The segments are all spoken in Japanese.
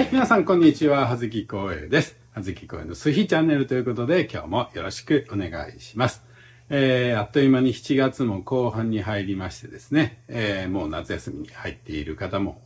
はい、皆さんこんにちは。はずきこうです。はずきこうのすひチャンネルということで、今日もよろしくお願いします。えー、あっという間に7月も後半に入りましてですね、えー、もう夏休みに入っている方も、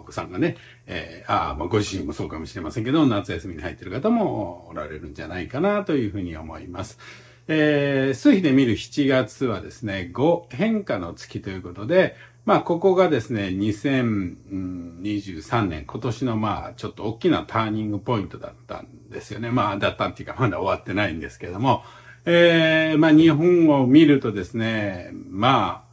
お子さんがね、えー、あまあ、ご自身もそうかもしれませんけど、夏休みに入っている方もおられるんじゃないかなというふうに思います。えー、数比で見る7月はですね、5変化の月ということで、まあ、ここがですね、2023年、今年のまあ、ちょっと大きなターニングポイントだったんですよね。まあ、だったっていうか、まだ終わってないんですけども、えー、まあ、日本を見るとですね、ま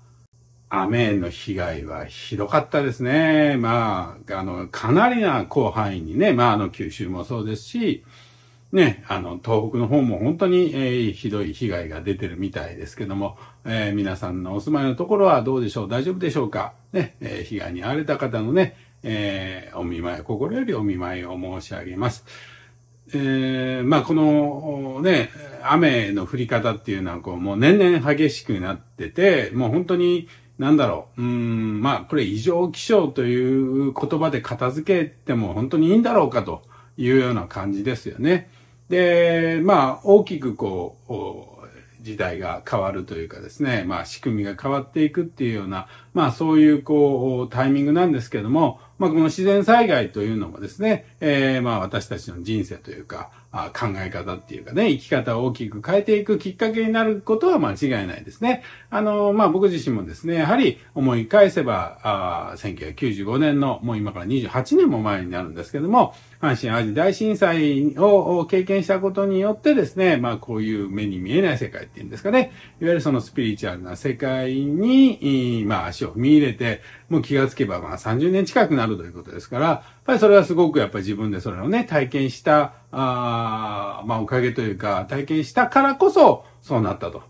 あ、雨の被害はひどかったですね。まあ、あの、かなりな広範囲にね、まあ、あの、九州もそうですし、ね、あの、東北の方も本当に、えー、ひどい被害が出てるみたいですけども、えー、皆さんのお住まいのところはどうでしょう大丈夫でしょうかね、えー、被害に遭われた方のね、えお見舞い、心よりお見舞いを申し上げます。えまあ、この、ね、雨の降り方っていうのは、こう、もう年々激しくなってて、もう本当に、なんだろう。うん、まあ、これ異常気象という言葉で片付けても本当にいいんだろうかというような感じですよね。で、まあ、大きくこう、時代が変わるというかですね、まあ、仕組みが変わっていくっていうような、まあ、そういう、こう、タイミングなんですけども、まあ、この自然災害というのもですね、えー、まあ、私たちの人生というか、考え方っていうかね、生き方を大きく変えていくきっかけになることは間違いないですね。あの、まあ、僕自身もですね、やはり思い返せば、あ1995年の、もう今から28年も前になるんですけども、阪神淡路大震災を経験したことによってですね、まあ、こういう目に見えない世界っていうんですかね、いわゆるそのスピリチュアルな世界に、まあ、足を踏み入れて、もう気がつけばまあ30年近くなるということですから、やっぱりそれはすごくやっぱり自分でそれをね、体験した、あまあおかげというか、体験したからこそそうなったと。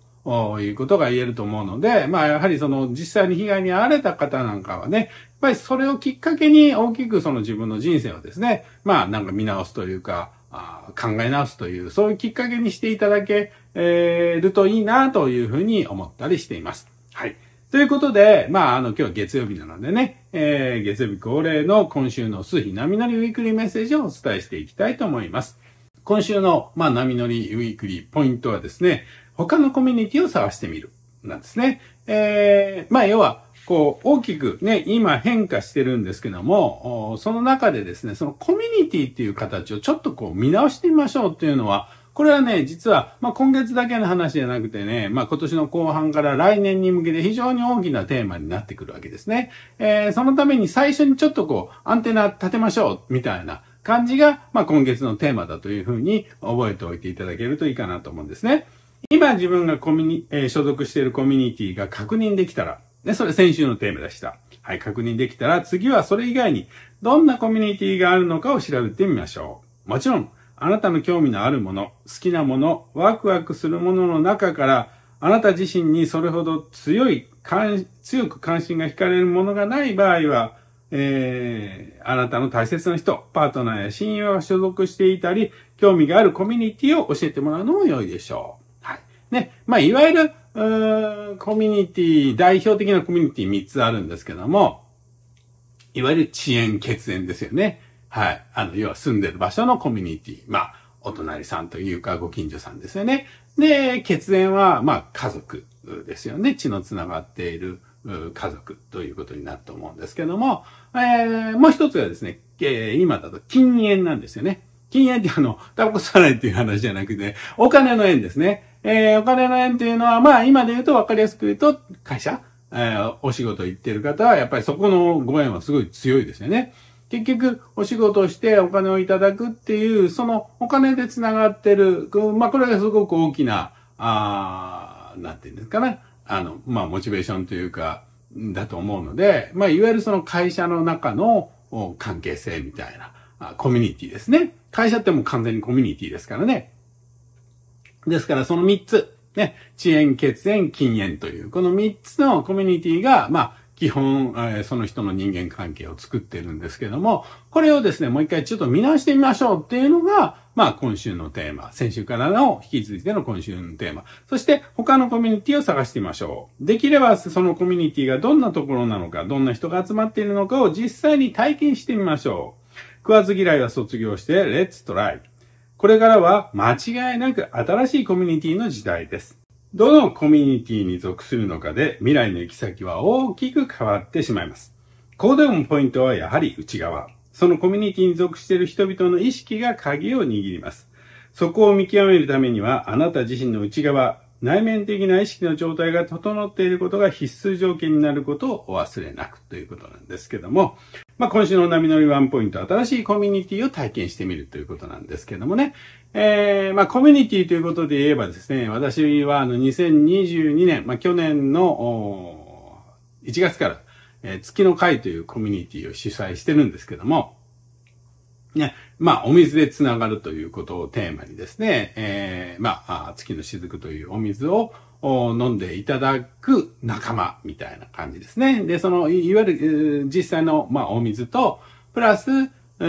いうことが言えると思うので、まあやはりその実際に被害に遭われた方なんかはね、やっぱりそれをきっかけに大きくその自分の人生をですね、まあなんか見直すというか、あ考え直すという、そういうきっかけにしていただけるといいなというふうに思ったりしています。はい。ということで、まあ、あの、今日は月曜日なのでね、えー、月曜日恒例の今週の数日波乗りウィークリーメッセージをお伝えしていきたいと思います。今週の、まあ、波乗りウィークリーポイントはですね、他のコミュニティを探してみる、なんですね。えー、まあ、要は、こう、大きくね、今変化してるんですけども、その中でですね、そのコミュニティっていう形をちょっとこう見直してみましょうっていうのは、これはね、実は、まあ、今月だけの話じゃなくてね、まあ、今年の後半から来年に向けて非常に大きなテーマになってくるわけですね。えー、そのために最初にちょっとこう、アンテナ立てましょう、みたいな感じが、まあ、今月のテーマだというふうに覚えておいていただけるといいかなと思うんですね。今自分がコミュニ、えー、所属しているコミュニティが確認できたら、ね、それ先週のテーマでした。はい、確認できたら次はそれ以外にどんなコミュニティがあるのかを調べてみましょう。もちろん、あなたの興味のあるもの、好きなもの、ワクワクするものの中から、あなた自身にそれほど強い、強く関心が惹かれるものがない場合は、えー、あなたの大切な人、パートナーや親友が所属していたり、興味があるコミュニティを教えてもらうのも良いでしょう。はい。ね。まあ、いわゆる、うーコミュニティ、代表的なコミュニティ3つあるんですけども、いわゆる遅延、血縁ですよね。はい。あの、要は住んでる場所のコミュニティ。まあ、お隣さんというかご近所さんですよね。で、血縁は、まあ、家族ですよね。血の繋がっている家族ということになると思うんですけども、えー、もう一つがですね、えー、今だと禁煙なんですよね。禁煙ってあの、タバコ吸わないっていう話じゃなくて、お金の縁ですね。えー、お金の縁っていうのは、まあ今で言うと分かりやすく言うと、会社、えー、お仕事行ってる方は、やっぱりそこのご縁はすごい強いですよね。結局、お仕事をしてお金をいただくっていう、そのお金で繋がってる、まあ、これがすごく大きな、あなんていうんですかね。あの、まあ、モチベーションというか、だと思うので、まあ、いわゆるその会社の中の関係性みたいな、コミュニティですね。会社ってもう完全にコミュニティですからね。ですから、その3つ、ね、遅延、血縁、禁煙という、この3つのコミュニティが、まあ、基本、えその人の人間関係を作ってるんですけども、これをですね、もう一回ちょっと見直してみましょうっていうのが、まあ今週のテーマ、先週からの引き続いての今週のテーマ、そして他のコミュニティを探してみましょう。できればそのコミュニティがどんなところなのか、どんな人が集まっているのかを実際に体験してみましょう。食わず嫌いは卒業して、レッツトライ。これからは間違いなく新しいコミュニティの時代です。どのコミュニティに属するのかで未来の行き先は大きく変わってしまいます。行動のポイントはやはり内側。そのコミュニティに属している人々の意識が鍵を握ります。そこを見極めるためには、あなた自身の内側、内面的な意識の状態が整っていることが必須条件になることをお忘れなくということなんですけども、まあ、今週の波乗りワンポイント、新しいコミュニティを体験してみるということなんですけどもね。えー、まあ、コミュニティということで言えばですね、私はあの、2022年、まあ、去年の、1月から、えー、月の会というコミュニティを主催してるんですけども、ね、まあ、お水でつながるということをテーマにですね、えー、まあ、月の雫というお水を飲んでいただく仲間みたいな感じですね。で、その、いわゆる実際の、まあ、お水と、プラス、そ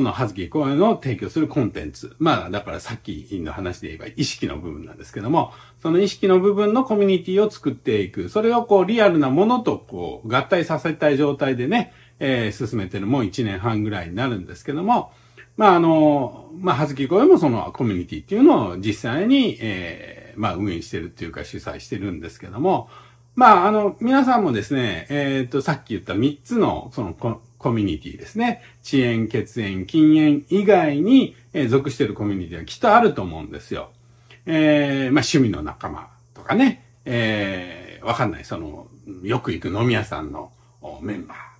の、はずき公園を提供するコンテンツ。まあ、だからさっきの話で言えば意識の部分なんですけども、その意識の部分のコミュニティを作っていく。それをこう、リアルなものとこう、合体させたい状態でね、えー、進めてるもう1年半ぐらいになるんですけども、まあ、あの、まあ、はずき声もそのコミュニティっていうのを実際に、えー、まあ、運営してるっていうか主催してるんですけども、まあ、あの、皆さんもですね、えっ、と、さっき言った3つの、そのコ、コミュニティですね。遅延、血縁、禁煙以外に、え属してるコミュニティはきっとあると思うんですよ。えー、まあ、趣味の仲間とかね、えー、わかんない、その、よく行く飲み屋さんのメンバー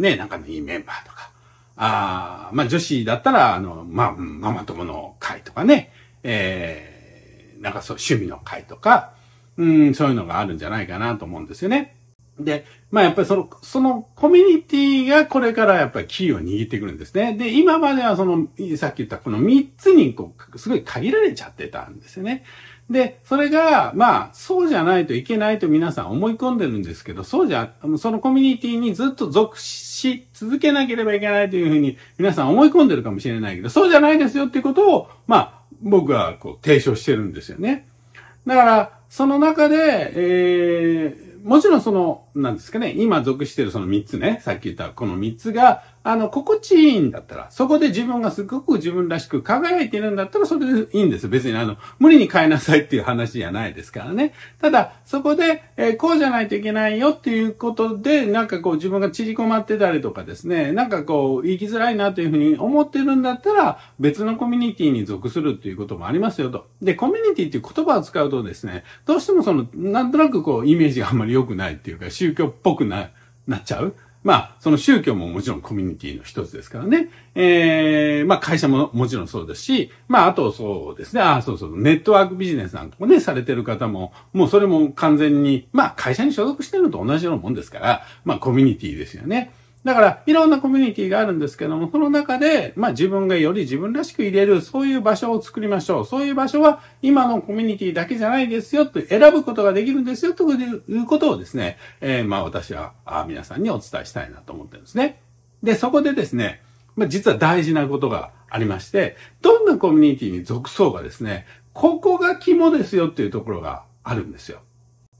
ね、仲のいいメンバーとか、あまあ女子だったら、あの、まあ、ママ友の会とかね、えー、なんかそう、趣味の会とか、うん、そういうのがあるんじゃないかなと思うんですよね。で、まあやっぱりその、そのコミュニティがこれからやっぱりキーを握ってくるんですね。で、今まではその、さっき言ったこの3つにこう、すごい限られちゃってたんですよね。で、それが、まあ、そうじゃないといけないと皆さん思い込んでるんですけど、そうじゃ、そのコミュニティにずっと属し続けなければいけないというふうに皆さん思い込んでるかもしれないけど、そうじゃないですよっていうことを、まあ、僕はこう提唱してるんですよね。だから、その中で、えー、もちろんその、なんですかね、今属してるその3つね、さっき言ったこの3つが、あの、心地いいんだったら、そこで自分がすごく自分らしく輝いてるんだったら、それでいいんです。別にあの、無理に変えなさいっていう話じゃないですからね。ただ、そこで、えー、こうじゃないといけないよっていうことで、なんかこう自分が縮こまってたりとかですね、なんかこう、生きづらいなというふうに思ってるんだったら、別のコミュニティに属するっていうこともありますよと。で、コミュニティっていう言葉を使うとですね、どうしてもその、なんとなくこう、イメージがあんまり良くないっていうか、宗教っぽくな、なっちゃう。まあ、その宗教ももちろんコミュニティの一つですからね。えー、まあ会社ももちろんそうですし、まああとそうですね、あそうそう、ネットワークビジネスなんかもね、されてる方も、もうそれも完全に、まあ会社に所属してるのと同じようなもんですから、まあコミュニティですよね。だから、いろんなコミュニティがあるんですけども、その中で、まあ自分がより自分らしく入れる、そういう場所を作りましょう。そういう場所は、今のコミュニティだけじゃないですよ、と選ぶことができるんですよ、ということをですね、えー、まあ私は皆さんにお伝えしたいなと思ってるんですね。で、そこでですね、まあ実は大事なことがありまして、どんなコミュニティに属そうがですね、ここが肝ですよっていうところがあるんですよ。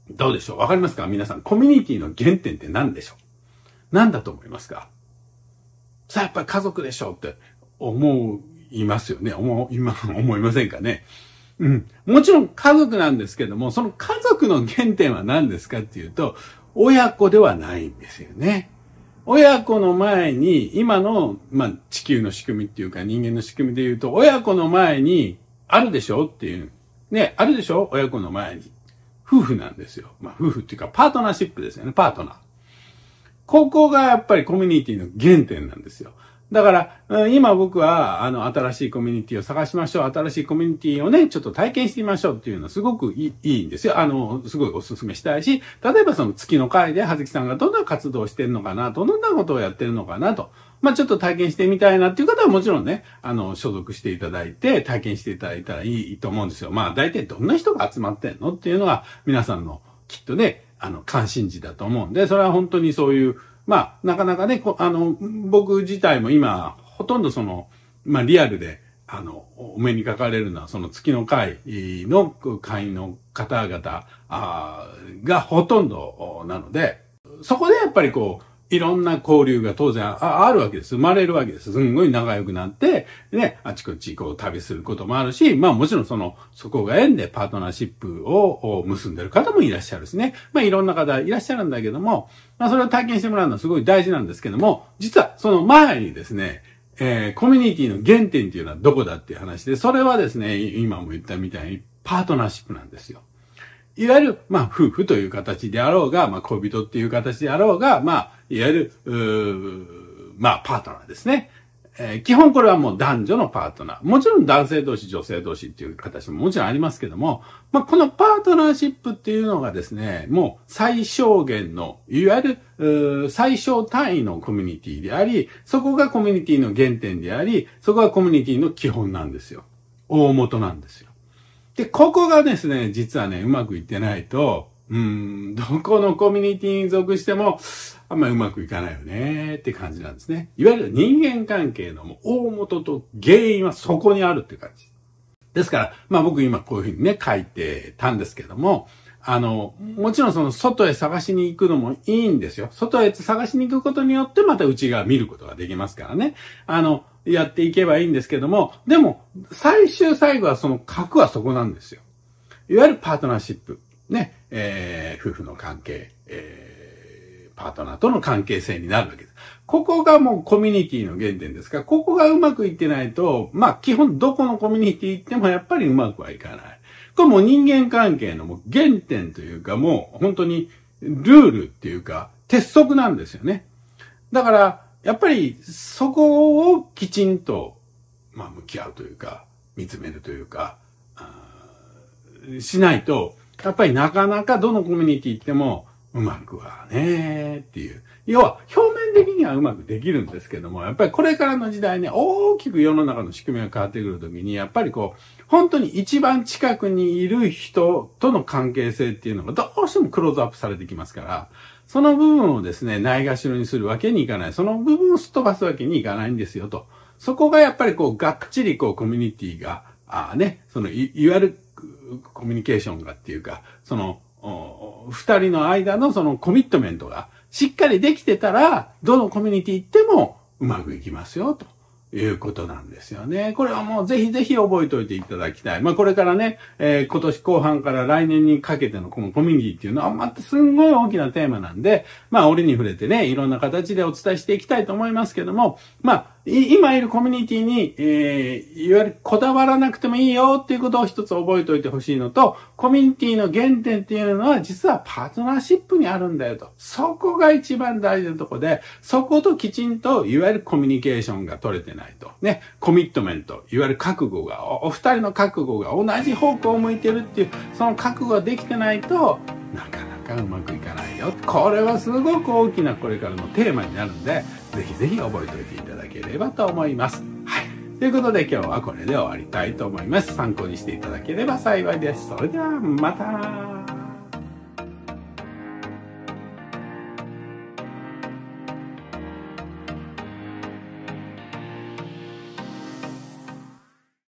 どうでしょうわかりますか皆さん、コミュニティの原点って何でしょう何だと思いますかさあ、やっぱり家族でしょって思いますよね。思、今、思いませんかね。うん。もちろん家族なんですけども、その家族の原点は何ですかっていうと、親子ではないんですよね。親子の前に、今の、まあ、地球の仕組みっていうか人間の仕組みで言うと、親子の前に、あるでしょっていう。ね、あるでしょ親子の前に。夫婦なんですよ。まあ、夫婦っていうか、パートナーシップですよね。パートナー。ここがやっぱりコミュニティの原点なんですよ。だから、今僕は、あの、新しいコミュニティを探しましょう。新しいコミュニティをね、ちょっと体験してみましょうっていうのはすごくいいんですよ。あの、すごいお勧めしたいし、例えばその月の会で、はずきさんがどんな活動をしてるのかな、どんなことをやってるのかなと。まあ、ちょっと体験してみたいなっていう方はもちろんね、あの、所属していただいて、体験していただいたらいいと思うんですよ。まあ、大体どんな人が集まってんのっていうのが、皆さんのきっとね、あの、関心事だと思うんで、それは本当にそういう、まあ、なかなかね、あの、僕自体も今、ほとんどその、まあ、リアルで、あの、お目にかかれるのは、その月の会の会員の方々がほとんどなので、そこでやっぱりこう、いろんな交流が当然あるわけです。生まれるわけです。すんごい仲良くなって、ね、あちこちこう旅することもあるし、まあもちろんその、そこが縁でパートナーシップを結んでる方もいらっしゃるしね。まあいろんな方いらっしゃるんだけども、まあそれを体験してもらうのはすごい大事なんですけども、実はその前にですね、えー、コミュニティの原点っていうのはどこだっていう話で、それはですね、今も言ったみたいにパートナーシップなんですよ。いわゆる、まあ、夫婦という形であろうが、まあ、恋人っていう形であろうが、まあ、いわゆる、うーまあ、パートナーですね。えー、基本これはもう男女のパートナー。もちろん男性同士、女性同士っていう形ももちろんありますけども、まあ、このパートナーシップっていうのがですね、もう最小限の、いわゆる、最小単位のコミュニティであり、そこがコミュニティの原点であり、そこがコミュニティの基本なんですよ。大元なんですよ。で、ここがですね、実はね、うまくいってないと、うん、どこのコミュニティに属しても、あんまうまくいかないよねって感じなんですね。いわゆる人間関係の大元と原因はそこにあるって感じ。ですから、まあ僕今こういうふうにね、書いてたんですけども、あの、もちろんその外へ探しに行くのもいいんですよ。外へ探しに行くことによってまた内側見ることができますからね。あの、やっていけばいいんですけども、でも、最終最後はその核はそこなんですよ。いわゆるパートナーシップ。ね、えー、夫婦の関係、えー、パートナーとの関係性になるわけです。ここがもうコミュニティの原点ですから、ここがうまくいってないと、まあ基本どこのコミュニティ行ってもやっぱりうまくはいかない。これもう人間関係のもう原点というかもう本当にルールっていうか鉄則なんですよね。だから、やっぱりそこをきちんと、まあ、向き合うというか、見つめるというか、しないと、やっぱりなかなかどのコミュニティ行っても、うまくはねーっていう。要は、表面的にはうまくできるんですけども、やっぱりこれからの時代ね、大きく世の中の仕組みが変わってくるときに、やっぱりこう、本当に一番近くにいる人との関係性っていうのがどうしてもクローズアップされてきますから、その部分をですね、ないがしろにするわけにいかない。その部分をすっ飛ばすわけにいかないんですよと。そこがやっぱりこう、がっちりこう、コミュニティが、あね、そのい、いわゆるコミュニケーションがっていうか、その、二人の間のそのコミットメントがしっかりできてたら、どのコミュニティ行ってもうまくいきますよと。いうことなんですよね。これはもうぜひぜひ覚えておいていただきたい。まあこれからね、えー、今年後半から来年にかけてのこのコミュニティっていうのは、またすんごい大きなテーマなんで、まあ折に触れてね、いろんな形でお伝えしていきたいと思いますけども、まあ、今いるコミュニティに、えー、いわゆるこだわらなくてもいいよっていうことを一つ覚えておいてほしいのと、コミュニティの原点っていうのは実はパートナーシップにあるんだよと。そこが一番大事なとこで、そこときちんといわゆるコミュニケーションが取れてない。ないと。ね、コミットメント、いわゆる覚悟が、お二人の覚悟が同じ方向を向いてるっていう、その覚悟ができてないと、なかなかうまくいかないよ。これはすごく大きなこれからのテーマになるんで、ぜひぜひ覚えておいていただければと思います。はい。ということで今日はこれで終わりたいと思います。参考にしていただければ幸いです。それではまた